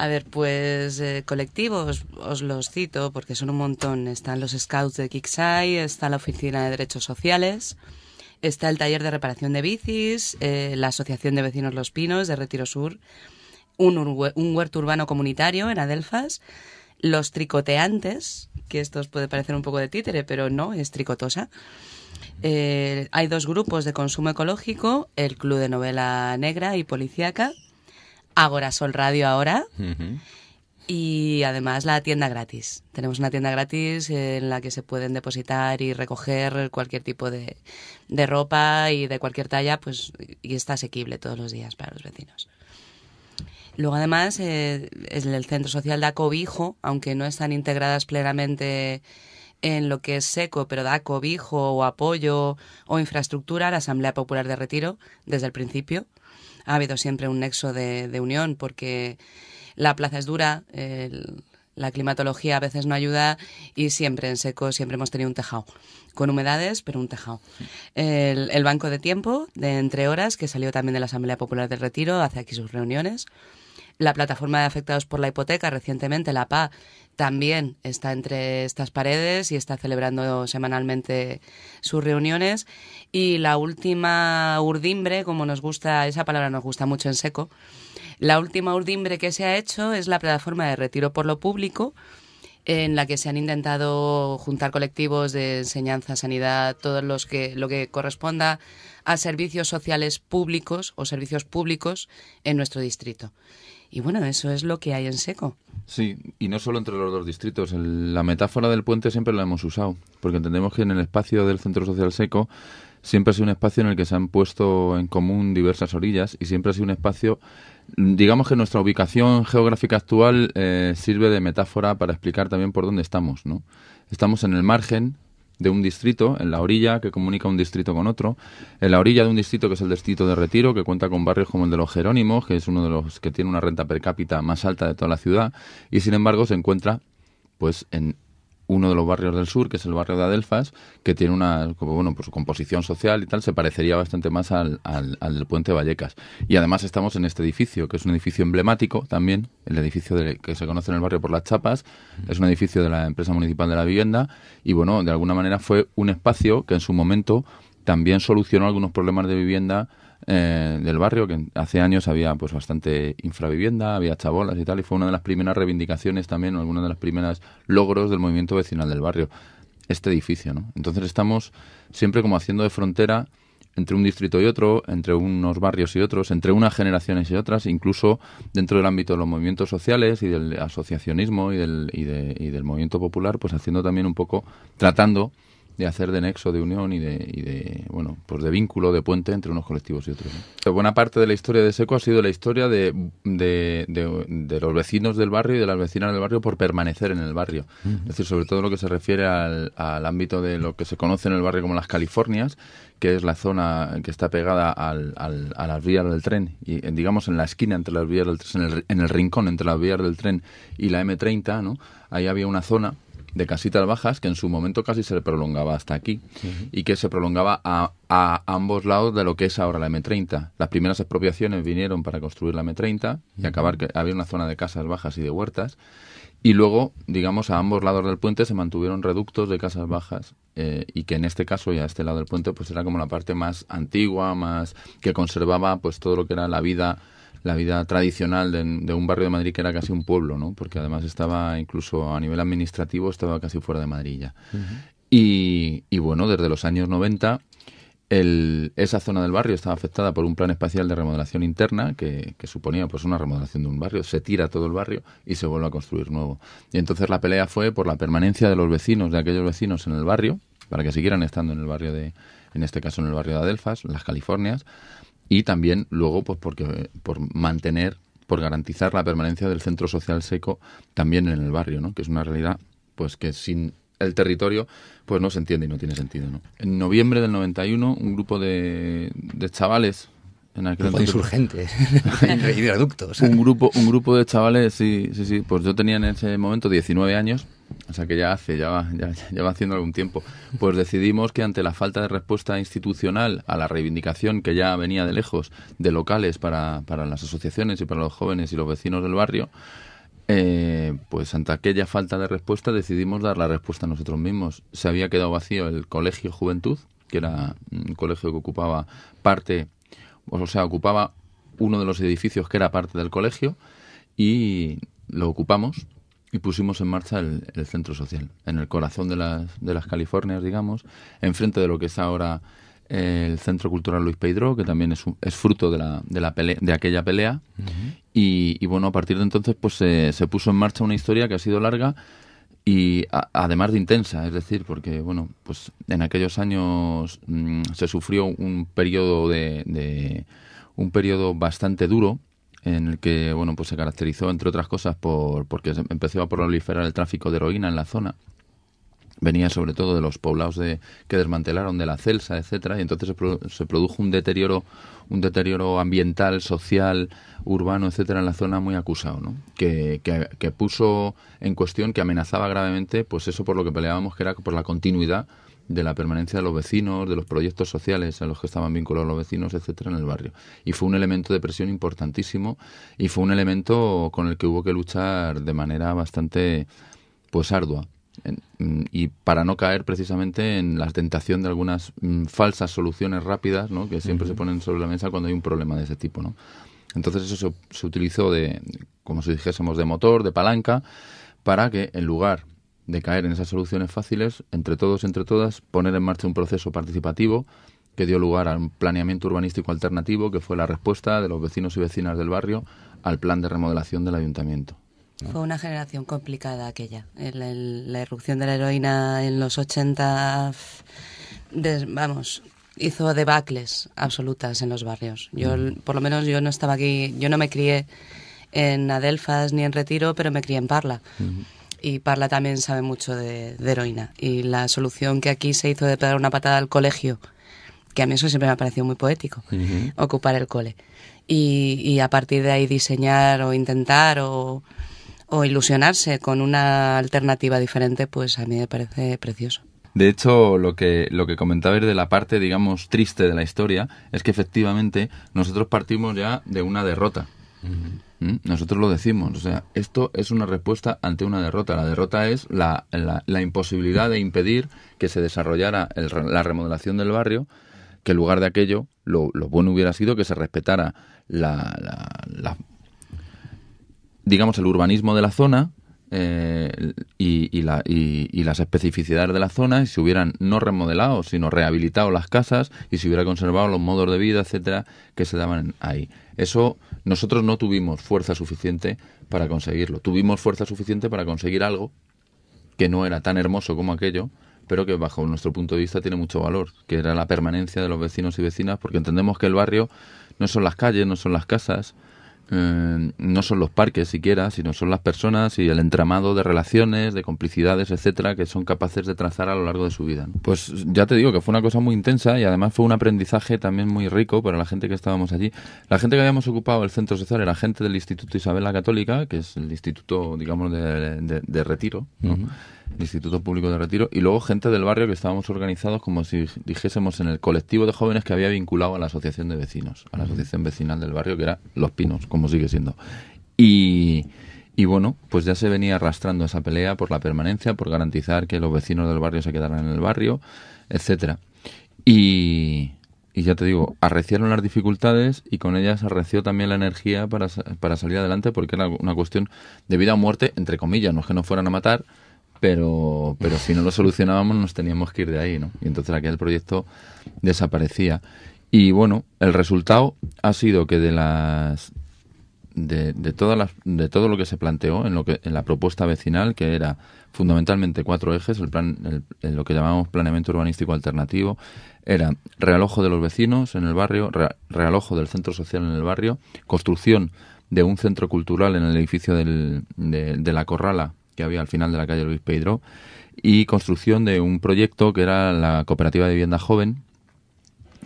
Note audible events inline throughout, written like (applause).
A ver, pues eh, colectivos, os los cito porque son un montón. Están los Scouts de Kixai, está la Oficina de Derechos Sociales, está el Taller de Reparación de Bicis, eh, la Asociación de Vecinos Los Pinos de Retiro Sur, un, huerto urbano comunitario en Adelfas, los tricoteantes, que esto puede parecer un poco de títere, pero no, es tricotosa. Eh, hay dos grupos de consumo ecológico, el Club de Novela Negra y Policiaca, ahora Sol Radio ahora. Y además la tienda gratis. Tenemos una tienda gratis en la que se pueden depositar y recoger cualquier tipo de, ropa y de cualquier talla, pues y está asequible todos los días para los vecinos. Luego, además, eh, el centro social da cobijo, aunque no están integradas plenamente en lo que es seco, pero da cobijo o apoyo o infraestructura a la Asamblea Popular de Retiro desde el principio ha habido siempre un nexo de, unión porque la plaza es dura, la climatología a veces no ayuda y siempre en seco siempre hemos tenido un tejado con humedades, pero un tejado. El, el banco de tiempo de entre horas que salió también de la Asamblea Popular de Retiro hace aquí sus reuniones. La plataforma de afectados por la hipoteca, recientemente la PA, también está entre estas paredes y está celebrando semanalmente sus reuniones. Y la última urdimbre, como nos gusta, esa palabra nos gusta mucho en seco, la última urdimbre que se ha hecho es la plataforma de retiro por lo público, en la que se han intentado juntar colectivos de enseñanza, sanidad, todos los que lo que corresponda a servicios sociales públicos o servicios públicos en nuestro distrito. Y bueno, eso es lo que hay en seco. Sí, y no solo entre los dos distritos. la metáfora del puente siempre la hemos usado, porque entendemos que en el espacio del Centro Social Seco siempre ha sido un espacio en el que se han puesto en común diversas orillas y siempre ha sido un espacio, digamos que nuestra ubicación geográfica actual eh, sirve de metáfora para explicar también por dónde estamos, ¿no? Estamos en el margen, de un distrito, en la orilla, que comunica un distrito con otro, en la orilla de un distrito que es el distrito de Retiro, que cuenta con barrios como el de los Jerónimos, que es uno de los que tiene una renta per cápita más alta de toda la ciudad, y sin embargo se encuentra pues en uno de los barrios del sur, que es el barrio de Adelfas, que tiene una bueno, pues, composición social y tal, se parecería bastante más al, del puente Vallecas. Y además estamos en este edificio, que es un edificio emblemático también, el edificio que se conoce en el barrio por las chapas, es un edificio de la empresa municipal de la vivienda, y bueno, de alguna manera fue un espacio que en su momento también solucionó algunos problemas de vivienda eh, del barrio, que hace años había pues bastante infravivienda, había chabolas y tal, y fue una de las primeras reivindicaciones también, o alguna de las primeras logros del movimiento vecinal del barrio, este edificio, ¿no? Entonces estamos siempre como haciendo de frontera entre un distrito y otro, entre unos barrios y otros, entre unas generaciones y otras, incluso dentro del ámbito de los movimientos sociales y del asociacionismo y del, y del movimiento popular, pues haciendo también un poco, tratando de hacer de nexo, de unión y de, bueno, pues de vínculo, de puente entre unos colectivos y otros. Buena parte de la historia de Seco ha sido la historia de, de, los vecinos del barrio y de las vecinas del barrio por permanecer en el barrio. Es decir, sobre todo lo que se refiere al, al, ámbito de lo que se conoce en el barrio como las Californias, que es la zona que está pegada al, al, a las vías del tren, y digamos en la esquina entre las vías del tren, en el, en el rincón entre las vías del tren y la M30, ¿no? Ahí había una zona de casitas bajas que en su momento casi se prolongaba hasta aquí y que se prolongaba a, a, ambos lados de lo que es ahora la M30. Las primeras expropiaciones vinieron para construir la M30 y acabar que había una zona de casas bajas y de huertas y luego, digamos, a ambos lados del puente se mantuvieron reductos de casas bajas eh, y que en este caso y a este lado del puente pues era como la parte más antigua, más que conservaba pues todo lo que era la vida la vida tradicional de, un barrio de Madrid que era casi un pueblo, ¿no? Porque además estaba incluso a nivel administrativo estaba casi fuera de Madrid ya. y, bueno, desde los años 90 esa zona del barrio estaba afectada por un plan espacial de remodelación interna que, suponía pues una remodelación de un barrio. Se tira todo el barrio y se vuelve a construir nuevo. Y entonces la pelea fue por la permanencia de los vecinos, de aquellos vecinos en el barrio, para que siguieran estando en el barrio de, en este caso en el barrio de Adelfas, las Californias, y también luego pues porque por mantener por garantizar la permanencia del centro social seco también en el barrio no que es una realidad pues que sin el territorio pues no se entiende y no tiene sentido ¿no? en noviembre del 91 un grupo de, chavales en aquel entonces, insurgentes (laughs) un grupo un grupo de chavales sí sí sí pues yo tenía en ese momento 19 años o sea que ya hace, ya va, ya, haciendo algún tiempo. Pues decidimos que ante la falta de respuesta institucional a la reivindicación que ya venía de lejos de locales para, para las asociaciones y para los jóvenes y los vecinos del barrio, eh, pues ante aquella falta de respuesta decidimos dar la respuesta a nosotros mismos. Se había quedado vacío el Colegio Juventud, que era un colegio que ocupaba parte, o sea, ocupaba uno de los edificios que era parte del colegio y lo ocupamos y pusimos en marcha el, el, centro social, en el corazón de las, de las Californias, digamos, enfrente de lo que es ahora eh, el Centro Cultural Luis Pedro, que también es, es fruto de, la, de, la de aquella pelea. y, bueno, a partir de entonces pues se, se, puso en marcha una historia que ha sido larga y además de intensa, es decir, porque bueno, pues en aquellos años mm, se sufrió un periodo de, de un periodo bastante duro en el que bueno pues se caracterizó entre otras cosas por porque empezó a proliferar el tráfico de heroína en la zona venía sobre todo de los poblados de, que desmantelaron de la celsa etcétera y entonces se, produjo un deterioro un deterioro ambiental social urbano etcétera en la zona muy acusado ¿no? que, que, que puso en cuestión que amenazaba gravemente pues eso por lo que peleábamos que era por la continuidad de la permanencia de los vecinos, de los proyectos sociales a los que estaban vinculados los vecinos, etcétera, en el barrio. Y fue un elemento de presión importantísimo y fue un elemento con el que hubo que luchar de manera bastante pues ardua mm, y para no caer precisamente en la tentación de algunas mm, falsas soluciones rápidas ¿no? que siempre se ponen sobre la mesa cuando hay un problema de ese tipo. ¿no? Entonces eso se, se, utilizó de, como si dijésemos, de motor, de palanca, para que en lugar de caer en esas soluciones fáciles, entre todos, entre todas, poner en marcha un proceso participativo que dio lugar a un planeamiento urbanístico alternativo que fue la respuesta de los vecinos y vecinas del barrio al plan de remodelación del ayuntamiento. Fue una generación complicada aquella. la irrupción de la heroína en los 80, vamos, hizo debacles absolutas en los barrios. Yo, por lo menos, yo no estaba aquí, yo no me crié en Adelfas ni en Retiro, pero me crié en Parla y Parla también sabe mucho de, heroína. Y la solución que aquí se hizo de pegar una patada al colegio, que a mí eso siempre me ha parecido muy poético, ocupar el cole. Y, a partir de ahí diseñar o intentar o, ilusionarse con una alternativa diferente, pues a mí me parece precioso. De hecho, lo que, lo que comentabais de la parte, digamos, triste de la historia es que efectivamente nosotros partimos ya de una derrota. Mm, nosotros lo decimos, o sea, esto es una respuesta ante una derrota. La derrota es la, imposibilidad de impedir que se desarrollara la remodelación del barrio, que en lugar de aquello, lo, bueno hubiera sido que se respetara la, digamos, el urbanismo de la zona, eh, y, la, y, las especificidades de la zona, y se hubieran no remodelado, sino rehabilitado las casas y se hubiera conservado los modos de vida, etcétera, que se daban ahí. Eso nosotros no tuvimos fuerza suficiente para conseguirlo. Tuvimos fuerza suficiente para conseguir algo que no era tan hermoso como aquello, pero que bajo nuestro punto de vista tiene mucho valor, que era la permanencia de los vecinos y vecinas, porque entendemos que el barrio no son las calles, no son las casas, eh, no son los parques siquiera, sino son las personas y el entramado de relaciones, de complicidades, etcétera, que son capaces de trazar a lo largo de su vida. Pues ya te digo que fue una cosa muy intensa y además fue un aprendizaje también muy rico para la gente que estábamos allí. La gente que habíamos ocupado el centro social era gente del Instituto Isabel la Católica, que es el instituto, digamos, de, retiro. ¿no? Instituto Público de Retiro, y luego gente del barrio que estábamos organizados como si dijésemos en el colectivo de jóvenes que había vinculado a la asociación de vecinos, a la asociación vecinal del barrio, que era Los Pinos, como sigue siendo. Y, bueno, pues ya se venía arrastrando esa pelea por la permanencia, por garantizar que los vecinos del barrio se quedaran en el barrio, etcétera. Y, y ya te digo, arreciaron las dificultades y con ellas arreció también la energía para, para, salir adelante porque era una cuestión de vida o muerte, entre comillas, no es que nos fueran a matar, pero, pero si no lo solucionábamos nos teníamos que ir de ahí, ¿no? Y entonces aquí el proyecto desaparecía. Y bueno, el resultado ha sido que de las de, todas las, de todo lo que se planteó en lo que en la propuesta vecinal que era fundamentalmente cuatro ejes el plan el, lo que llamamos planeamiento urbanístico alternativo era realojo de los vecinos en el barrio realojo del centro social en el barrio construcción de un centro cultural en el edificio del, de la Corrala que había al final de la calle Luis Pedro, y construcción de un proyecto que era la Cooperativa de Vivienda Joven,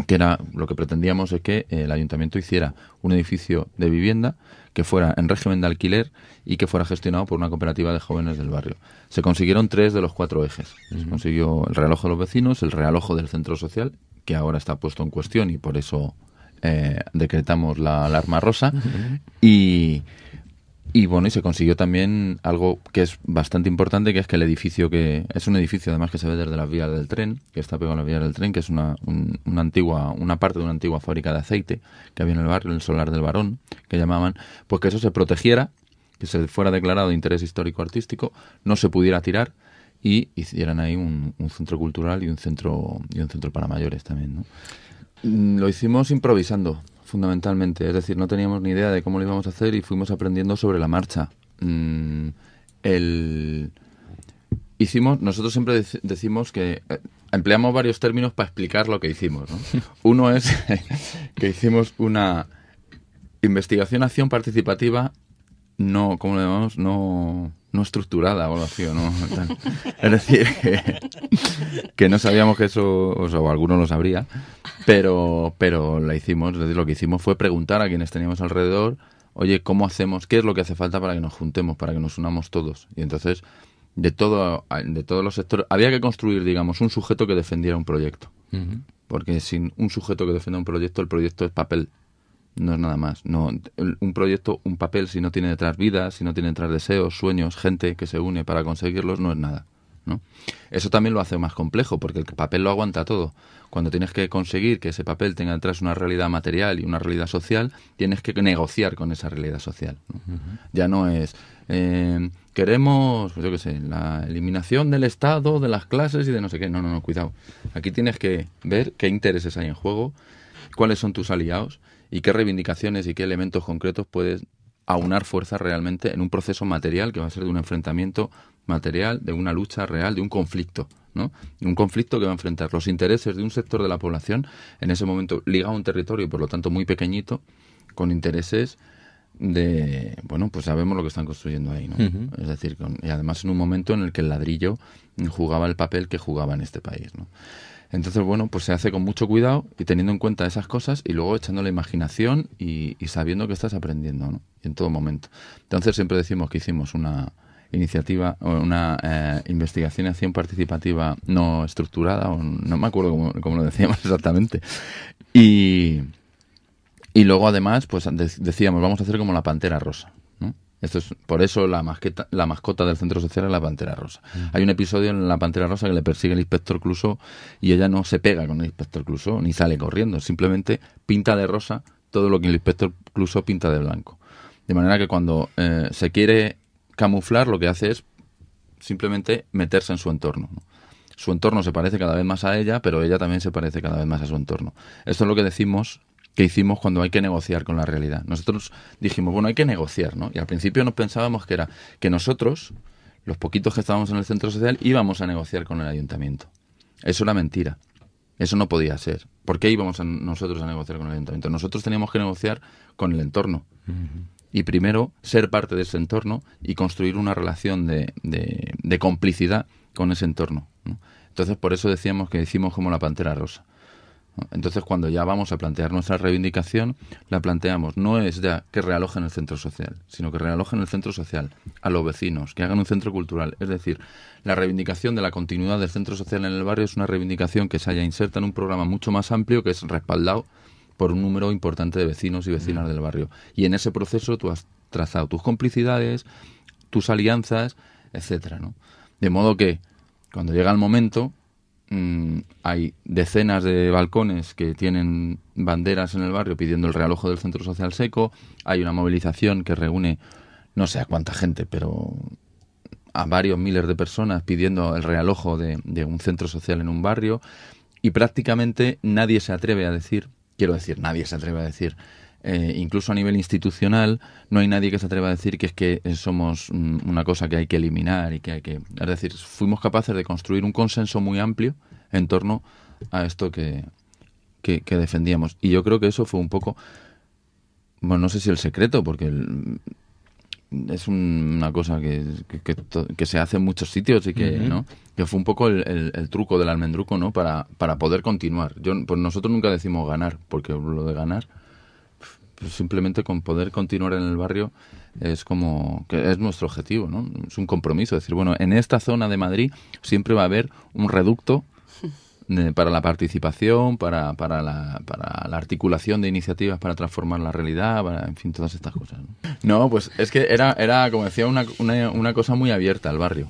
que era lo que pretendíamos es que eh, el ayuntamiento hiciera un edificio de vivienda que fuera en régimen de alquiler y que fuera gestionado por una cooperativa de jóvenes del barrio. Se consiguieron tres de los cuatro ejes. Se consiguió el realojo de los vecinos, el realojo del centro social, que ahora está puesto en cuestión y por eso eh, decretamos la alarma rosa, y, y bueno, y se consiguió también algo que es bastante importante, que es que el edificio que es un edificio además que se ve desde la vía del tren, que está pegado a la vía del tren, que es una, una antigua, una parte de una antigua fábrica de aceite que había en el barrio, el solar del Barón, que llamaban, pues que eso se protegiera, que se fuera declarado de interés histórico artístico, no se pudiera tirar y hicieran ahí un, centro cultural y un centro y un centro para mayores también, ¿no? Mm, lo hicimos improvisando fundamentalmente. Es decir, no teníamos ni idea de cómo lo íbamos a hacer y fuimos aprendiendo sobre la marcha. Mm, el... Hicimos, nosotros siempre decimos que eh, empleamos varios términos para explicar lo que hicimos. (laughs) Uno es (laughs) que hicimos una investigación-acción participativa, no, ¿cómo le llamamos? No no estructurada o ¿no? Es decir, que, no sabíamos que eso, o alguno lo sabría, pero, pero la hicimos, lo que hicimos fue preguntar a quienes teníamos alrededor, oye, ¿cómo hacemos? ¿Qué es lo que hace falta para que nos juntemos, para que nos unamos todos? Y entonces, de, todo, de todos los sectores, había que construir, digamos, un sujeto que defendiera un proyecto. Porque sin un sujeto que defienda un proyecto, el proyecto es papel no es nada más. No, un proyecto, un papel, si no tiene detrás vida, si no tiene detrás deseos, sueños, gente que se une para conseguirlos, no es nada. ¿no? Eso también lo hace más complejo, porque el papel lo aguanta todo. Cuando tienes que conseguir que ese papel tenga detrás una realidad material y una realidad social, tienes que negociar con esa realidad social. Ya no es eh, queremos, pues yo qué sé, la eliminación del Estado, de las clases y de no sé qué. No, no, no, cuidado. Aquí tienes que ver qué intereses hay en juego, cuáles son tus aliados y qué reivindicaciones y qué elementos concretos puedes aunar fuerza realmente en un proceso material que va a ser de un enfrentamiento material, de una lucha real, de un conflicto. ¿no? Un conflicto que va a enfrentar los intereses de un sector de la población, en ese momento ligado a un territorio, por lo tanto muy pequeñito, con intereses de, bueno, pues sabemos lo que están construyendo ahí, ¿no? Es decir, y además en un momento en el que el ladrillo jugaba el papel que jugaba en este país, ¿no? Entonces, bueno, pues se hace con mucho cuidado y teniendo en cuenta esas cosas y luego echando la imaginación y, sabiendo que estás aprendiendo ¿no? en todo momento. Entonces, siempre decimos que hicimos una iniciativa, o una eh, investigación y acción participativa no estructurada, o no me acuerdo cómo, lo decíamos (laughs) exactamente. Y, y luego, además, pues decíamos, vamos a hacer como la pantera rosa. ¿no? Esto es por eso la, la mascota del centro social es la pantera rosa. Hay un episodio en la pantera rosa que le persigue el inspector Cluso y ella no se pega con el inspector Cluso ni sale corriendo, simplemente pinta de rosa todo lo que el inspector Cluso pinta de blanco. De manera que cuando eh, se quiere camuflar, lo que hace es simplemente meterse en su entorno. Su entorno se parece cada vez más a ella, pero ella también se parece cada vez más a su entorno. Esto es lo que decimos que hicimos cuando hay que negociar con la realidad. Nosotros dijimos, bueno, hay que negociar, ¿no? Y al principio nos pensábamos que era que nosotros, los poquitos que estábamos en el centro social, íbamos a negociar con el ayuntamiento. Eso era mentira. Eso no podía ser. ¿Por qué íbamos nosotros a negociar con el ayuntamiento? Nosotros teníamos que negociar con el entorno. Y primero, ser parte de ese entorno y construir una relación de, de, complicidad con ese entorno. Entonces, por eso decíamos que hicimos como la Pantera Rosa. Entonces, cuando ya vamos a plantear nuestra reivindicación, la planteamos no es ya que realojen el centro social, sino que realojen el centro social a los vecinos, que hagan un centro cultural. Es decir, la reivindicación de la continuidad del centro social en el barrio es una reivindicación que se haya inserta en un programa mucho más amplio que es respaldado por un número importante de vecinos y vecinas mm. del barrio. Y en ese proceso tú has trazado tus complicidades, tus alianzas, etcétera, ¿no? De modo que cuando llega el momento, Mm, hay decenas de balcones que tienen banderas en el barrio pidiendo el realojo del centro social seco, hay una movilización que reúne no sé a cuánta gente, pero a varios miles de personas pidiendo el realojo de, de un centro social en un barrio y prácticamente nadie se atreve a decir, quiero decir, nadie se atreve a decir eh, incluso a nivel institucional, no hay nadie que se atreva a decir que es que eh, somos mm, una cosa que hay que eliminar y que hay que... Es decir, fuimos capaces de construir un consenso muy amplio en torno a esto que, que, defendíamos. Y yo creo que eso fue un poco, bueno, no sé si el secreto, porque es una cosa que, que, se hace en muchos sitios y que, ¿no? que fue un poco el, truco del almendruco, ¿no? Para, para poder continuar. Yo, pues nosotros nunca decimos ganar, porque lo de ganar pues simplemente con poder continuar en el barrio es como que es nuestro objetivo, ¿no? Es un compromiso, es decir, bueno, en esta zona de Madrid siempre va a haber un reducto para la participación, para, para, la, articulación de iniciativas para transformar la realidad, en fin, todas estas cosas. No, pues es que era, era como decía, una, una, una cosa muy abierta al barrio,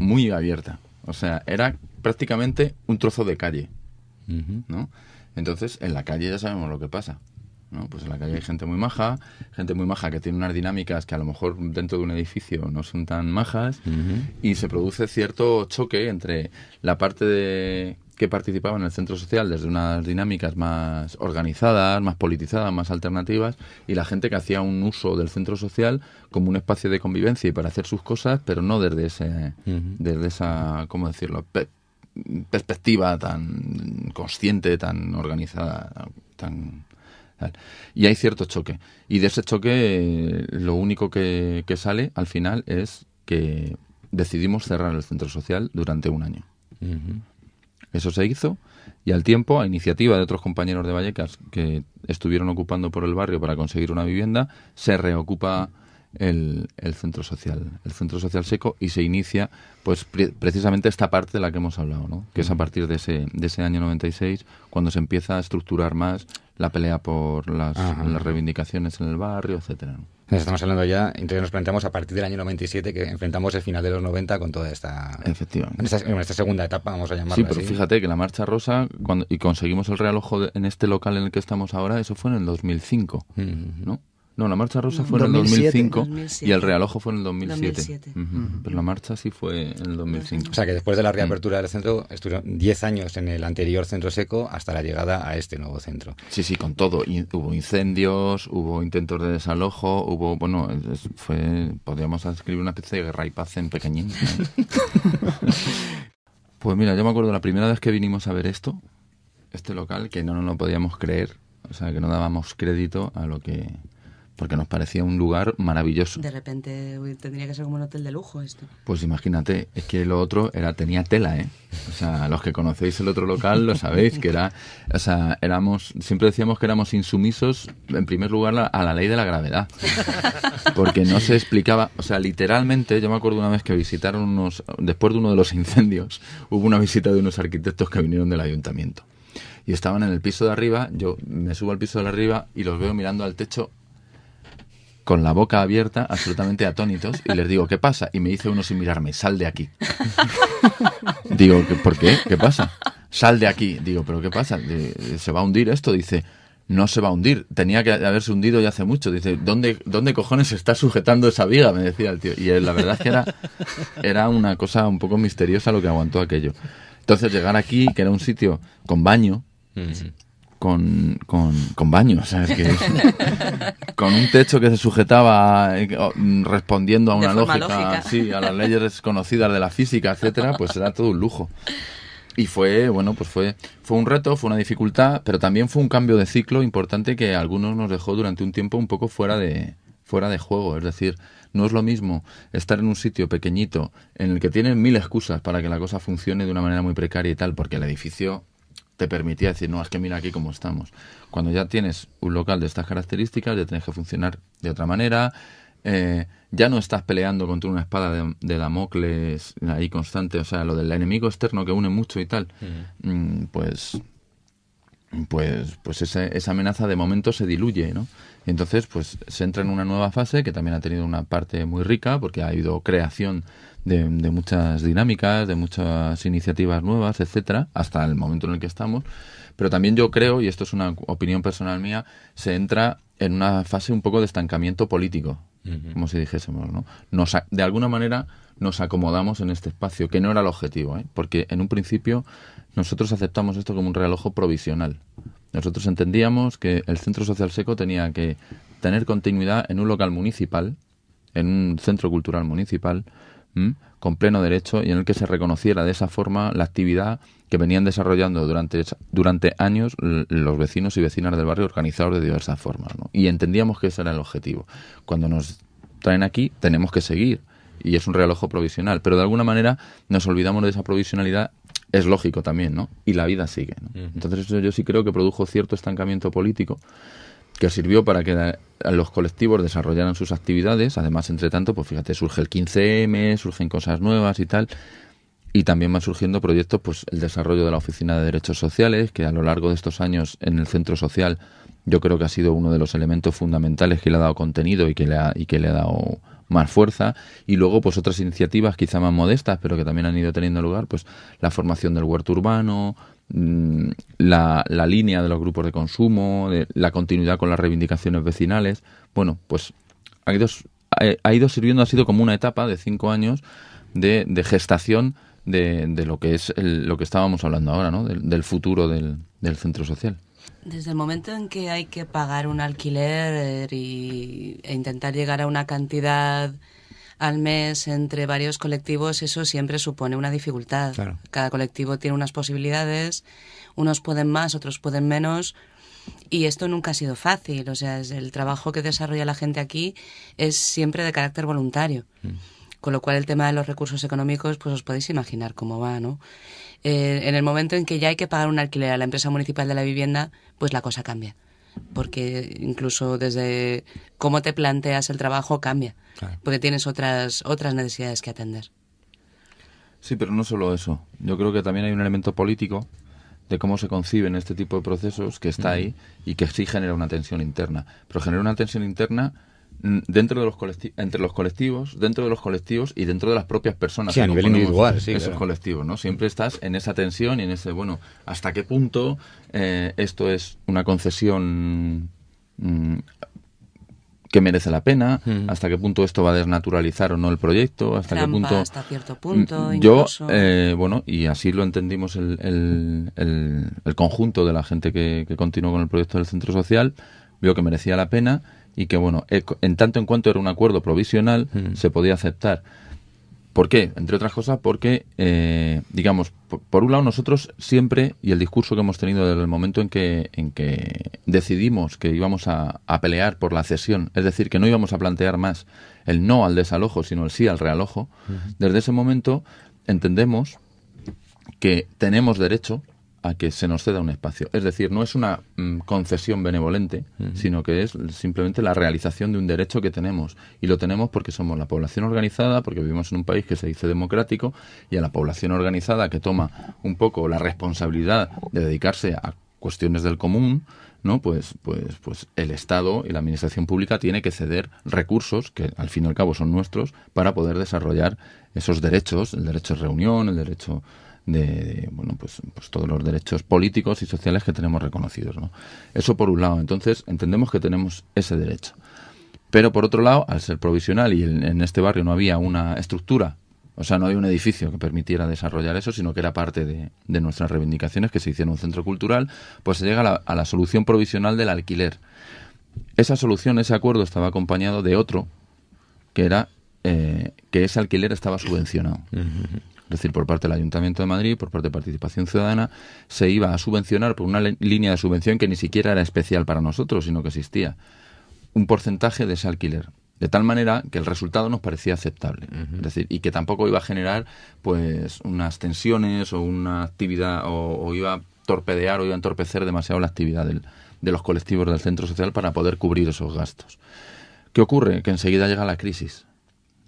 muy abierta. O sea, era prácticamente un trozo de calle, ¿no? Entonces, en la calle ya sabemos lo que pasa. ¿no? Pues en la calle hay gente muy maja, gente muy maja que tiene unas dinámicas que a lo mejor dentro de un edificio no son tan majas y se produce cierto choque entre la parte de que participaba en el centro social desde unas dinámicas más organizadas, más politizadas, más alternativas, y la gente que hacía un uso del centro social como un espacio de convivencia y para hacer sus cosas, pero no desde ese, desde esa, ¿cómo decirlo? perspectiva tan consciente, tan organizada, tan y hay cierto choque. Y de ese choque lo único que, sale al final es que decidimos cerrar el centro social durante un año. Eso se hizo y al tiempo, a iniciativa de otros compañeros de Vallecas que estuvieron ocupando por el barrio para conseguir una vivienda, se reocupa el, centro social, el centro social seco, y se inicia pues precisamente esta parte de la que hemos hablado, ¿no? que es a partir de ese, de ese año 96 cuando se empieza a estructurar más la pelea por las, reivindicaciones en el barrio, etcétera. Estamos hablando ya, entonces nos planteamos a partir del año 97 que enfrentamos el final de los 90 con toda esta. Efectivamente. En esta, segunda etapa, vamos a llamarla. Sí, pero fíjate que la Marcha Rosa, cuando, y conseguimos el realojo en este local en el que estamos ahora, eso fue en el 2005, ¿no? No, la marcha rusa fue en el 2005 y el realojo fue en el 2007. Pero la marcha sí fue en el 2005. O sea que después de la reapertura del centro estuvieron 10 años en el anterior centro seco hasta la llegada a este nuevo centro. Sí, sí, con todo. hubo incendios, hubo intentos de desalojo, hubo, bueno, fue, podríamos escribir una especie de guerra y paz en pequeñín. (laughs) pues mira, yo me acuerdo la primera vez que vinimos a ver esto, este local, que no nos lo podíamos creer, o sea, que no dábamos crédito a lo que porque nos parecía un lugar maravilloso. De repente tendría que ser como un hotel de lujo esto. Pues imagínate, es que lo otro era tenía tela, ¿eh? O sea, los que conocéis el otro local lo sabéis, que era, o sea, éramos, siempre decíamos que éramos insumisos, en primer lugar, a la ley de la gravedad. Porque no se explicaba, o sea, literalmente, yo me acuerdo una vez que visitaron unos, después de uno de los incendios, hubo una visita de unos arquitectos que vinieron del ayuntamiento. Y estaban en el piso de arriba, yo me subo al piso de arriba y los veo mirando al techo con la boca abierta, absolutamente atónitos, y les digo, ¿qué pasa? Y me dice uno sin mirarme, sal de aquí. (laughs) digo, ¿por qué? ¿Qué pasa? Sal de aquí. Digo, ¿pero qué pasa? ¿Se va a hundir esto? Dice, no se va a hundir. Tenía que haberse hundido ya hace mucho. Dice, ¿dónde, dónde cojones se está sujetando esa viga? Me decía el tío. Y la verdad que era, era una cosa un poco misteriosa lo que aguantó aquello. Entonces llegar aquí, que era un sitio con baño, con, con, con baños, (laughs) con un techo que se sujetaba eh, oh, mm, respondiendo a una lógica, Sí, a las leyes desconocidas de la física, etcétera, pues era todo un lujo. Y fue, bueno, pues fue, fue un reto, fue una dificultad, pero también fue un cambio de ciclo importante que algunos nos dejó durante un tiempo un poco fuera de, fuera de juego. Es decir, no es lo mismo estar en un sitio pequeñito en el que tienen mil excusas para que la cosa funcione de una manera muy precaria y tal, porque el edificio te permitía decir, no, es que mira aquí cómo estamos. Cuando ya tienes un local de estas características, ya tienes que funcionar de otra manera. Eh, ya no estás peleando contra una espada de, Damocles ahí constante, o sea, lo del enemigo externo que une mucho y tal. Mm, pues pues, pues esa, amenaza de momento se diluye, ¿no? entonces, pues se entra en una nueva fase que también ha tenido una parte muy rica, porque ha habido creación de, muchas dinámicas, de muchas iniciativas nuevas, etcétera, hasta el momento en el que estamos. Pero también yo creo, y esto es una opinión personal mía, se entra en una fase un poco de estancamiento político, como si dijésemos, ¿no? de alguna manera nos acomodamos en este espacio, que no era el objetivo, ¿eh? porque en un principio nosotros aceptamos esto como un reloj provisional. Nosotros entendíamos que el Centro Social Seco tenía que tener continuidad en un local municipal, en un centro cultural municipal, con pleno derecho y en el que se reconociera de esa forma la actividad que venían desarrollando durante, durante años los vecinos y vecinas del barrio organizados de diversas formas. Y entendíamos que ese era el objetivo. Cuando nos traen aquí, tenemos que seguir. Y es un reloj provisional. Pero de alguna manera nos olvidamos de esa provisionalidad. Es lógico también, ¿no? Y la vida sigue. Entonces yo sí creo que produjo cierto estancamiento político que sirvió para que los colectivos desarrollaran sus actividades. Además, entre tanto, pues fíjate, surge el 15M, surgen cosas nuevas y tal. Y también van surgiendo proyectos, pues el desarrollo de la Oficina de Derechos Sociales, que a lo largo de estos años en el Centro Social yo creo que ha sido uno de los elementos fundamentales que le ha dado contenido y que le ha, y que le ha dado más fuerza y luego pues otras iniciativas quizá más modestas pero que también han ido teniendo lugar pues la formación del huerto urbano Mm, la, la, línea de los grupos de consumo, la continuidad con las reivindicaciones vecinales. Bueno, pues ha ido, ha ido sirviendo, ha sido como una etapa de cinco años de, gestación de, lo que es lo que estábamos hablando ahora, ¿no? del, futuro del, centro social. Desde el momento en que hay que pagar un alquiler eh, y, e intentar llegar a una cantidad al mes entre varios colectivos, eso siempre supone una dificultad. Cada colectivo tiene unas posibilidades, unos pueden más, otros pueden menos. Y esto nunca ha sido fácil, o sea, el trabajo que desarrolla la gente aquí es siempre de carácter voluntario. Mm. Con lo cual el tema de los recursos económicos, pues os podéis imaginar cómo va, ¿no? Eh, en el momento en que ya hay que pagar un alquiler a la empresa municipal de la vivienda, pues la cosa cambia porque incluso desde cómo te planteas el trabajo cambia, porque tienes otras, otras necesidades que atender. Sí, pero no solo eso. Yo creo que también hay un elemento político de cómo se conciben este tipo de procesos que está ahí y que sí genera una tensión interna. Pero genera una tensión interna dentro de los entre los colectivos, dentro de los colectivos y dentro de las propias personas. a nivel individual, sí. Esos ¿no? Siempre estás en esa tensión y en ese, bueno, ¿hasta qué punto eh, esto es una concesión mm, que merece la pena? ¿Hasta qué punto esto va a desnaturalizar o no el proyecto? ¿Hasta qué mm, punto...? Yo, eh, bueno, y así lo entendimos el, el, conjunto de la gente que, que continuó con el proyecto del Centro Social, vio que merecía la pena y que, bueno, en tanto en cuanto era un acuerdo provisional, hmm. se podía aceptar. ¿Por qué? Entre otras cosas porque, eh, digamos, por, un lado nosotros siempre, y el discurso que hemos tenido desde el momento en que, en que decidimos que íbamos a, pelear por la cesión, es decir, que no íbamos a plantear más el no al desalojo, sino el sí al realojo, hmm. desde ese momento entendemos que tenemos derecho a que se nos ceda un espacio. Es decir, no es una mm, concesión benevolente, sino que es simplemente la realización de un derecho que tenemos. Y lo tenemos porque somos la población organizada, porque vivimos en un país que se dice democrático, y a la población organizada que toma un poco la responsabilidad de dedicarse a cuestiones del común, ¿no? Pues, pues, pues el Estado y la administración pública tiene que ceder recursos que al fin y al cabo son nuestros para poder desarrollar esos derechos, el derecho de reunión, el derecho de, bueno, pues, pues, todos los derechos políticos y sociales que tenemos reconocidos. ¿no? Eso por un lado. Entonces entendemos que tenemos ese derecho. Pero por otro lado, al ser provisional y en, este barrio no había una estructura o sea, no había un edificio que permitiera desarrollar eso, sino que era parte de, nuestras reivindicaciones que se hiciera un centro cultural, pues se llega a la, solución provisional del alquiler. Esa solución, ese acuerdo estaba acompañado de otro, que era eh, que ese alquiler estaba subvencionado es decir, por parte del Ayuntamiento de Madrid, por parte de Participación Ciudadana, se iba a subvencionar por una línea de subvención que ni siquiera era especial para nosotros, sino que existía, un porcentaje de ese alquiler. De tal manera que el resultado nos parecía aceptable. Es decir, y que tampoco iba a generar pues unas tensiones o una actividad o, iba a torpedear o iba a entorpecer demasiado la actividad de los colectivos del centro social para poder cubrir esos gastos. ¿Qué ocurre? Que enseguida llega la crisis.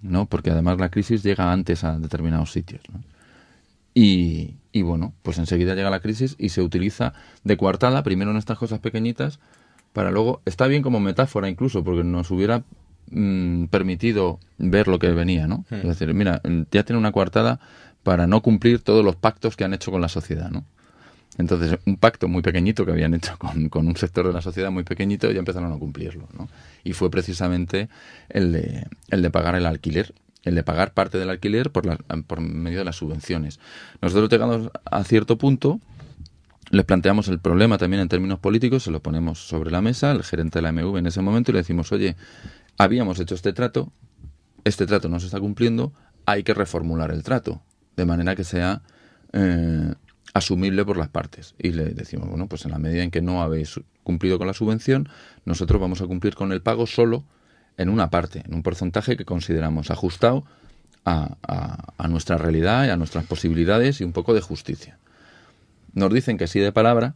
¿no? Porque además la crisis llega antes a determinados sitios, ¿no? Y, bueno, pues enseguida llega la crisis y se utiliza de coartada, primero en estas cosas pequeñitas, para luego... Está bien como metáfora incluso, porque nos hubiera mm, permitido ver lo que venía, ¿no? Hmm. Es decir, mira, ya tiene una coartada para no cumplir todos los pactos que han hecho con la sociedad, ¿no? Entonces, un pacto muy pequeñito que habían hecho con, un sector de la sociedad muy pequeñito ya empezaron a cumplirlo. ¿no? Y fue precisamente el de, el de pagar el alquiler, el de pagar parte del alquiler por, por medio de las subvenciones. Nosotros llegamos a cierto punto, les planteamos el problema también en términos políticos, se lo ponemos sobre la mesa, al gerente de la MV en ese momento, y le decimos, oye, habíamos hecho este trato, este trato no se está cumpliendo, hay que reformular el trato, de manera que sea... Eh, asumible por las partes. Y le decimos, bueno, pues en la medida en que no habéis cumplido con la subvención, nosotros vamos a cumplir con el pago solo en una parte, en un porcentaje que consideramos ajustado a, nuestra realidad y a nuestras posibilidades y un poco de justicia. Nos dicen que sí de palabra,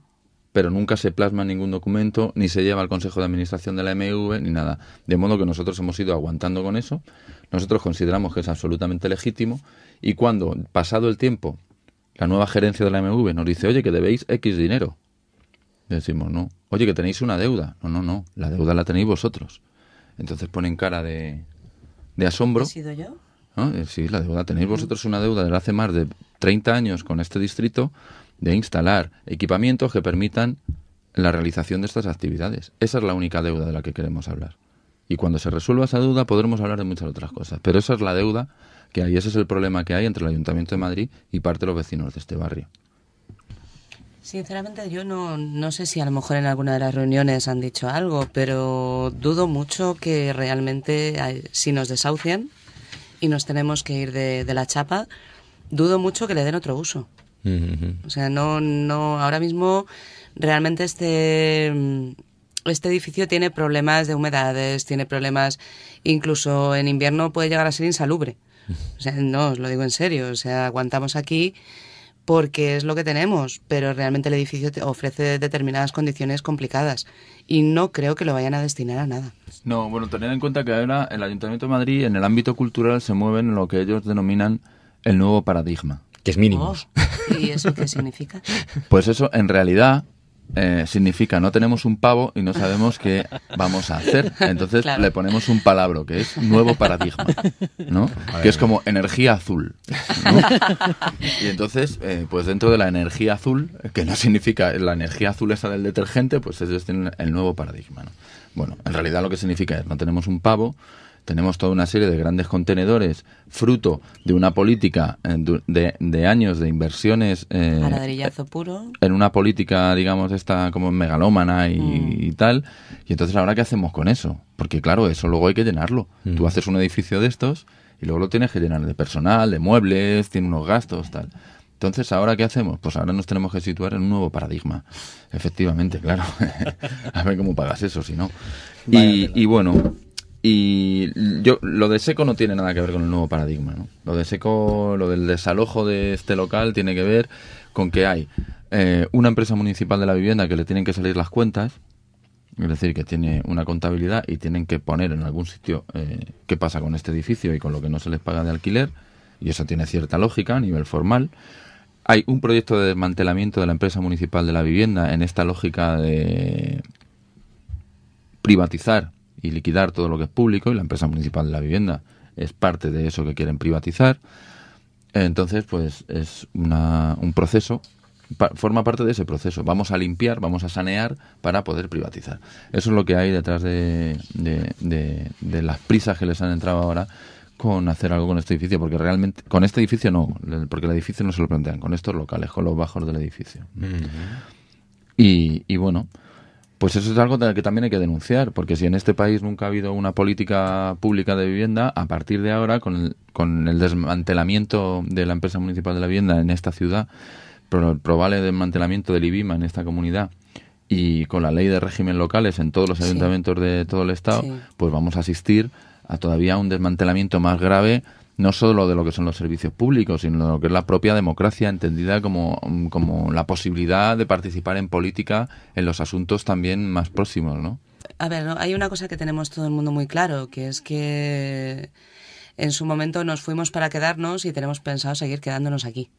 pero nunca se plasma ningún documento, ni se lleva al Consejo de Administración de la MV, ni nada. De modo que nosotros hemos ido aguantando con eso. Nosotros consideramos que es absolutamente legítimo y cuando, pasado el tiempo, la nueva gerencia de la MV nos dice, oye, que debéis X dinero. Decimos, no. Oye, que tenéis una deuda. No, no, no. La deuda la tenéis vosotros. Entonces ponen cara de, de asombro. ¿Ha sido yo? Eh, sí, la deuda. Tenéis vosotros una deuda desde hace más de 30 años con este distrito de instalar equipamientos que permitan la realización de estas actividades. Esa es la única deuda de la que queremos hablar. Y cuando se resuelva esa deuda podremos hablar de muchas otras cosas. Pero esa es la deuda que Ese es el problema que hay entre el Ayuntamiento de Madrid y parte de los vecinos de este barrio. Sinceramente yo no, no sé si a lo mejor en alguna de las reuniones han dicho algo, pero dudo mucho que realmente eh, si nos desahucian y nos tenemos que ir de, la chapa, dudo mucho que le den otro uso. O sea, no, no, ahora mismo realmente este, mm, este edificio tiene problemas de humedades, tiene problemas, incluso en invierno puede llegar a ser insalubre no, os lo digo en serio. O sea, aguantamos aquí porque es lo que tenemos, pero realmente el edificio ofrece determinadas condiciones complicadas y no creo que lo vayan a destinar a nada. No, bueno, tener en cuenta que ahora el Ayuntamiento de Madrid en el ámbito cultural se mueve en lo que ellos denominan el nuevo paradigma. Que es mínimo. Oh, ¿Y eso qué significa? Pues eso, en realidad, eh, significa no tenemos un pavo y no sabemos qué vamos a hacer. (laughs) Entonces le ponemos un palabra que es nuevo paradigma, ¿no? (laughs) Que es como energía azul. (laughs) Y entonces, eh, pues dentro de la energía azul, que no significa la energía azul esa del detergente, pues es el nuevo paradigma. Bueno, en realidad lo que significa es no tenemos un pavo, tenemos toda una serie de grandes contenedores, fruto de una política eh, de, años de inversiones. Eh, puro. En una política, digamos, esta como megalómana mm. y, tal. Y entonces, ¿ahora qué hacemos con eso? Porque, claro, eso luego hay que llenarlo. Tú mm. haces un edificio de estos y luego lo tienes que llenar de personal, de muebles, tiene unos gastos, tal. Entonces, ¿ahora qué hacemos? Pues ahora nos tenemos que situar en un nuevo paradigma. Efectivamente, claro. (laughs) A ver cómo pagas eso, si no. y bueno, y yo, lo de Seco no tiene nada que ver con el nuevo paradigma. ¿no? Lo de Seco, lo del desalojo de este local tiene que ver con que hay eh, una empresa municipal de la vivienda que le tienen que salir las cuentas, es decir, que tiene una contabilidad y tienen que poner en algún sitio eh, qué pasa con este edificio y con lo que no se les paga de alquiler, y eso tiene cierta lógica a nivel formal. Hay un proyecto de desmantelamiento de la empresa municipal de la vivienda en esta lógica de privatizar y liquidar todo lo que es público y la empresa municipal de la vivienda es parte de eso que quieren privatizar. Entonces, pues es una, un proceso, forma parte de ese proceso. Vamos a limpiar, vamos a sanear para poder privatizar. Eso es lo que hay detrás de, de, de, las prisas que les han entrado ahora con hacer algo con este edificio, porque realmente, con este edificio no, porque el edificio no se lo plantean, con estos locales, con los bajos del edificio. y bueno, pues eso es algo que también hay que denunciar, porque si en este país nunca ha habido una política pública de vivienda, a partir de ahora, con el, desmantelamiento de la empresa municipal de la vivienda en esta ciudad, el probable desmantelamiento del IBIMA en esta comunidad y con la ley de régimen locales en todos los ayuntamientos de todo el Estado, pues vamos a asistir a todavía un desmantelamiento más grave no solo de lo que son los servicios públicos, sino de lo que es la propia democracia, entendida como, la posibilidad de participar en política en los asuntos también más próximos, ¿no? A ver, hay una cosa que tenemos todo el mundo muy claro, que es que en su momento nos fuimos para quedarnos y tenemos pensado seguir quedándonos aquí.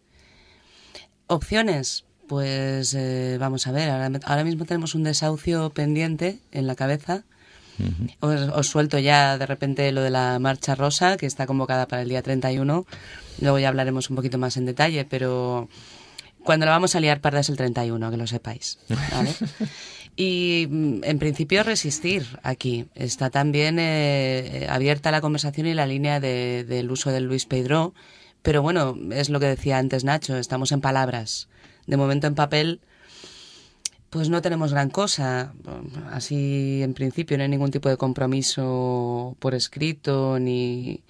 Opciones, pues eh, vamos a ver, ahora mismo tenemos un desahucio pendiente en la cabeza os, suelto ya de repente lo de la marcha rosa, que está convocada para el día 31. Luego ya hablaremos un poquito más en detalle, pero cuando la vamos a liar parda es el 31, que lo sepáis. (laughs) Y mm, en principio resistir aquí. Está también eh, abierta la conversación y la línea del uso de Luis Pedro. Pero bueno, es lo que decía antes Nacho, estamos en palabras. De momento en papel pues no tenemos gran cosa. Así, en principio, no hay ningún tipo de compromiso por escrito ni,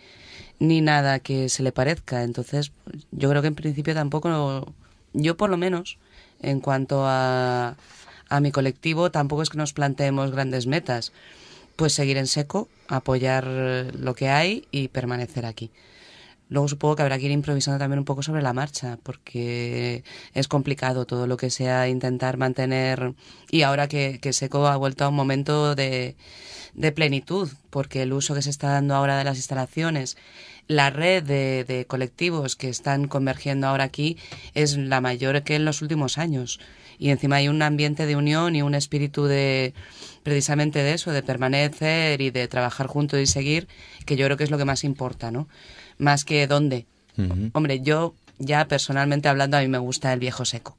ni nada que se le parezca. Entonces, yo creo que en principio tampoco, yo por lo menos, en cuanto a, a mi colectivo, tampoco es que nos planteemos grandes metas. Pues seguir en seco, apoyar lo que hay y permanecer aquí. Luego supongo que habrá que ir improvisando también un poco sobre la marcha, porque es complicado todo lo que sea intentar mantener. Y ahora que, Seco ha vuelto a un momento de, plenitud, porque el uso que se está dando ahora de las instalaciones, la red de, de colectivos que están convergiendo ahora aquí es la mayor que en los últimos años y encima hay un ambiente de unión y un espíritu de precisamente de eso, de permanecer y de trabajar juntos y seguir, que yo creo que es lo que más importa, ¿no? más que dónde. Hombre, yo ya personalmente hablando a mí me gusta el viejo seco,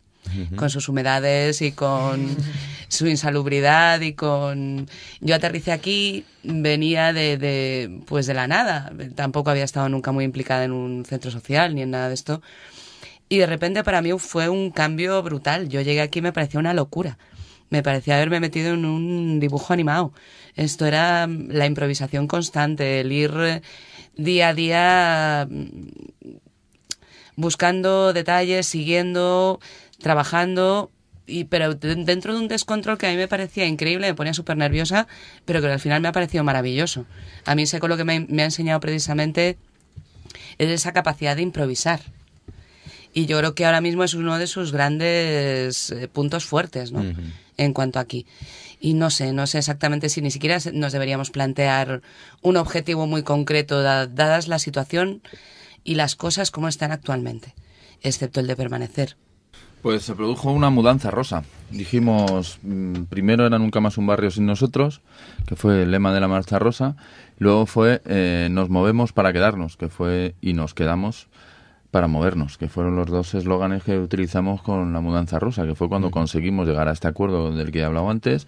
con sus humedades y con (laughs) su insalubridad y con... Yo aterricé aquí, venía de, de, pues de la nada, tampoco había estado nunca muy implicada en un centro social ni en nada de esto. Y de repente para mí fue un cambio brutal. Yo llegué aquí y me parecía una locura me parecía haberme metido en un dibujo animado. Esto era la improvisación constante, el ir día a día mm, buscando detalles, siguiendo, trabajando, y, pero dentro de un descontrol que a mí me parecía increíble, me ponía súper nerviosa, pero que al final me ha parecido maravilloso. A mí sé con lo que me, ha enseñado precisamente es esa capacidad de improvisar. Y yo creo que ahora mismo es uno de sus grandes eh, puntos fuertes, ¿no? en cuanto aquí. Y no sé, no sé exactamente si ni siquiera nos deberíamos plantear un objetivo muy concreto, dadas la situación y las cosas como están actualmente, excepto el de permanecer. Pues se produjo una mudanza rosa. Dijimos, mm, primero era nunca más un barrio sin nosotros, que fue el lema de la marcha rosa, luego fue eh, nos movemos para quedarnos, que fue y nos quedamos para movernos, que fueron los dos eslóganes que utilizamos con la mudanza rusa, que fue cuando conseguimos llegar a este acuerdo del que he hablado antes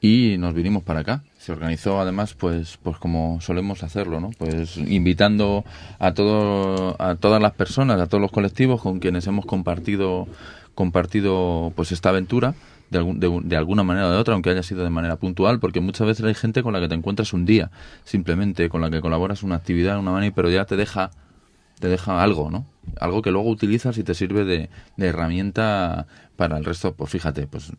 y nos vinimos para acá. Se organizó además pues pues como solemos hacerlo, ¿no? Pues invitando a todo, a todas las personas, a todos los colectivos con quienes hemos compartido compartido pues esta aventura de, alguna manera o de otra, aunque haya sido de manera puntual, porque muchas veces hay gente con la que te encuentras un día, simplemente con la que colaboras una actividad, una manera, pero ya te deja te deja algo, ¿no? algo que luego utilizas y te sirve de, herramienta para el resto. Pues fíjate, pues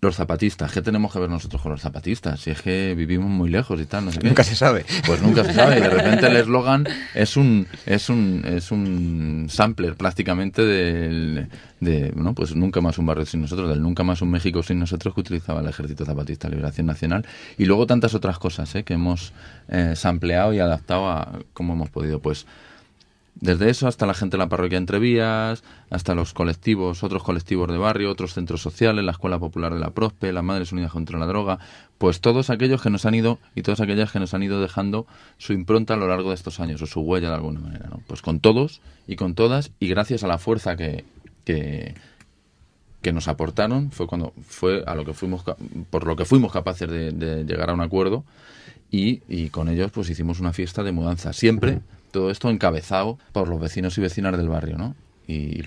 los zapatistas, ¿qué tenemos que ver nosotros con los zapatistas? Si es que vivimos muy lejos y tal, no sé Nunca se sabe. Pues nunca se sabe. Y de repente el (laughs) eslogan es un, es un, es un sampler prácticamente del, de, no, pues nunca más un barrio sin nosotros, del nunca más un México sin nosotros que utilizaba el Ejército Zapatista Liberación Nacional. Y luego tantas otras cosas, ¿eh? que hemos eh, sampleado y adaptado a como hemos podido, pues desde eso hasta la gente de la parroquia Entrevías, hasta los colectivos, otros colectivos de barrio, otros centros sociales, la Escuela Popular de la Prospe, las Madres Unidas contra la Droga, pues todos aquellos que nos han ido y todas aquellas que nos han ido dejando su impronta a lo largo de estos años o su huella de alguna manera, ¿no? Pues con todos y con todas y gracias a la fuerza que, que, que nos aportaron fue cuando fue a lo que fuimos por lo que fuimos capaces de, llegar a un acuerdo y, y, con ellos pues hicimos una fiesta de mudanza siempre todo esto encabezado por los vecinos y vecinas del barrio, ¿no? Y,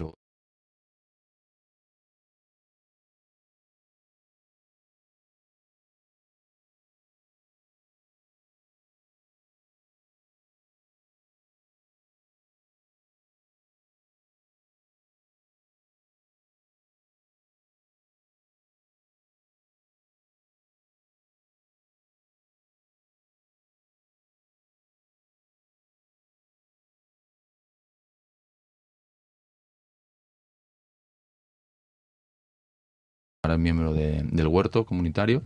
ahora es miembro del huerto comunitario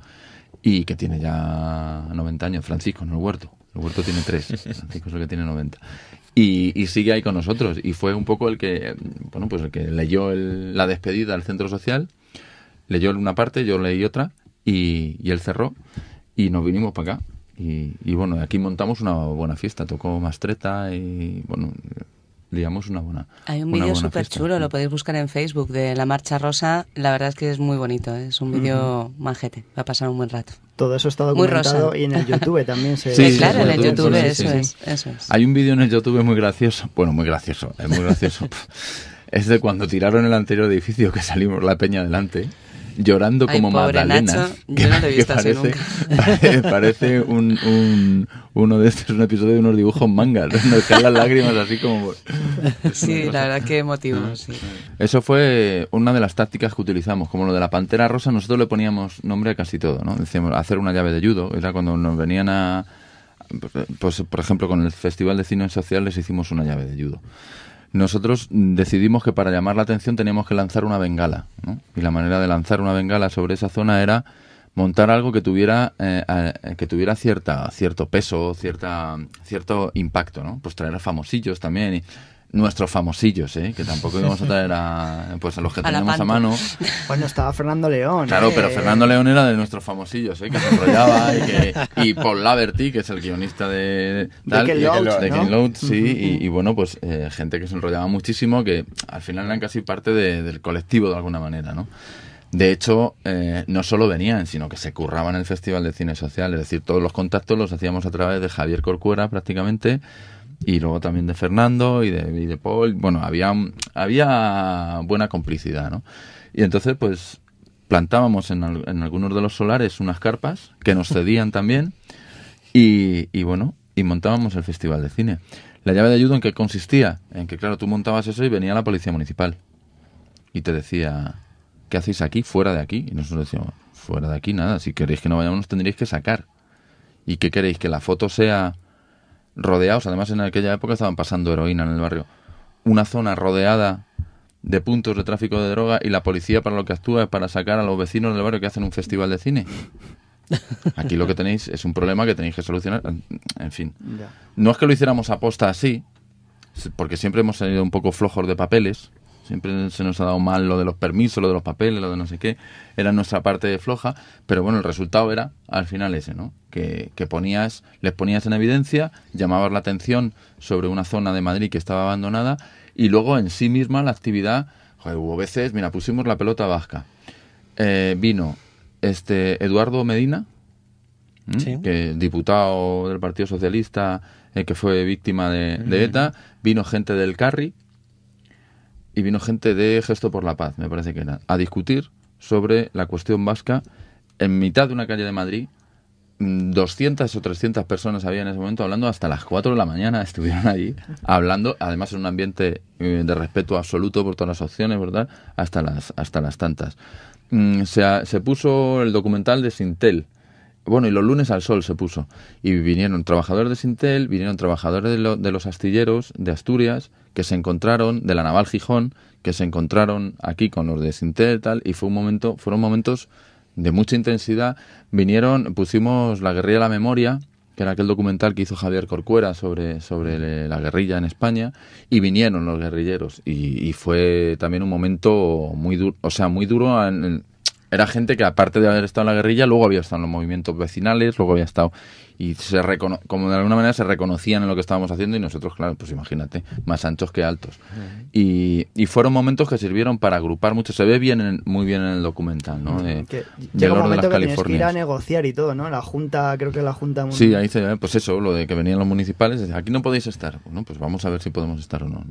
y que tiene ya 90 años, Francisco, no el huerto. El huerto tiene tres (laughs) Francisco es el que tiene 90. Y, sigue ahí con nosotros y fue un poco el que, bueno, pues el que leyó la despedida al centro social, leyó una parte, yo leí otra y, él cerró y nos vinimos para acá. Y, y, bueno, aquí montamos una buena fiesta, tocó Mastreta y bueno, digamos, una buena. Hay un vídeo súper chulo, lo podéis buscar en Facebook de La Marcha Rosa. La verdad es que es muy bonito, ¿eh? es un vídeo majete, va a pasar un buen rato. Todo eso está documentado y en el YouTube (laughs) también se... Sí, sí claro, en el YouTube, YouTube eso, es, eso es. Hay un vídeo en el YouTube muy gracioso, bueno, muy gracioso, es eh, muy gracioso. (laughs) es de cuando tiraron el anterior edificio que salimos la peña adelante llorando Ay, como Nacho, Yo no te (laughs) he visto parece, así nunca. (laughs) parece un, un, uno de estos, un episodio de unos dibujos manga. Nos caen las lágrimas así como... Sí, la verdad que emotivo, ah. Eso fue una de las tácticas que utilizamos. Como lo de la pantera rosa, nosotros le poníamos nombre a casi todo, ¿no? Decíamos hacer una llave de judo. Era cuando nos venían a... Pues, por ejemplo, con el Festival de Cine Social les hicimos una llave de judo nosotros decidimos que para llamar la atención teníamos que lanzar una bengala. ¿no? Y la manera de lanzar una bengala sobre esa zona era montar algo que tuviera eh, que tuviera cierta cierto peso cierta cierto impacto no pues traer a famosillos también y nuestros famosillos, ¿eh? que tampoco íbamos a traer a, pues, a los que teníamos a mano. Bueno, estaba Fernando León. Claro, ¿eh? pero Fernando León era de nuestros famosillos, ¿eh? que se enrollaba y, que, y Paul Laverty, que es el guionista de tal, de, sí, y, bueno, pues eh, gente que se enrollaba muchísimo, que al final eran casi parte del colectivo de alguna manera, ¿no? De hecho, eh, no solo venían, sino que se curraban el Festival de Cine Social, es decir, todos los contactos los hacíamos a través de Javier Corcuera prácticamente, y luego también de Fernando y de, de Paul. Bueno, había, había buena complicidad, ¿no? Y entonces, pues, plantábamos en, en algunos de los solares unas carpas que nos cedían (laughs) también y, bueno, y montábamos el festival de cine. La llave de ayuda en que consistía? En que, claro, tú montabas eso y venía la policía municipal y te decía, ¿qué hacéis aquí? Fuera de aquí. Y nosotros decíamos, fuera de aquí nada, si queréis que no vayamos nos que sacar. ¿Y qué queréis? ¿Que la foto sea rodeados, además en aquella época estaban pasando heroína en el barrio, una zona rodeada de puntos de tráfico de droga y la policía para lo que actúa es para sacar a los vecinos del barrio que hacen un festival de cine. (laughs) Aquí lo que tenéis es un problema que tenéis que solucionar. En fin. No es que lo hiciéramos aposta así, porque siempre hemos salido un poco flojos de papeles, Siempre se nos ha dado mal lo de los permisos, lo de los papeles, lo de no sé qué. Era nuestra parte floja, pero bueno, el resultado era al final ese, ¿no? Que, que ponías, les ponías en evidencia, llamabas la atención sobre una zona de Madrid que estaba abandonada y luego en sí misma la actividad, hubo veces, mira, pusimos la pelota vasca. Eh, vino este Eduardo Medina, que diputado del Partido Socialista eh, que fue víctima de, de, mm. ETA, vino gente del Carri, y vino gente de Gesto por la Paz, me parece que era, a discutir sobre la cuestión vasca en mitad de una calle de Madrid. 200 mm, o 300 personas había en ese momento hablando hasta las 4 de la mañana, (laughs) estuvieron allí hablando, además en un ambiente eh, de respeto absoluto por todas las opciones, ¿verdad? Hasta las, hasta las tantas. Mm, se, se puso el documental de Sintel, bueno, y los lunes al sol se puso. Y vinieron trabajadores de Sintel, vinieron trabajadores de, los astilleros de Asturias, que se encontraron, de la Naval Gijón, que se encontraron aquí con los de Sintel, tal, y fue un momento, fueron momentos de mucha intensidad. Vinieron, pusimos La Guerrilla a la Memoria, que era aquel documental que hizo Javier Corcuera sobre, sobre la guerrilla en España, y vinieron los guerrilleros. Y, y fue también un momento muy duro, o sea, muy duro en, era gente que aparte de haber estado en la guerrilla, luego había estado en los movimientos vecinales, luego había estado y se recono como de alguna manera se reconocían en lo que estábamos haciendo y nosotros, claro, pues imagínate, más anchos que altos. Y, y fueron momentos que sirvieron para agrupar mucho. Se ve bien muy bien en el documental, ¿no? De, que llega un momento de ir a negociar y todo, ¿no? La junta, creo que la junta... Sí, ahí se pues eso, lo de que venían los municipales, aquí no podéis estar. Bueno, pues vamos a ver si podemos estar o ¿no?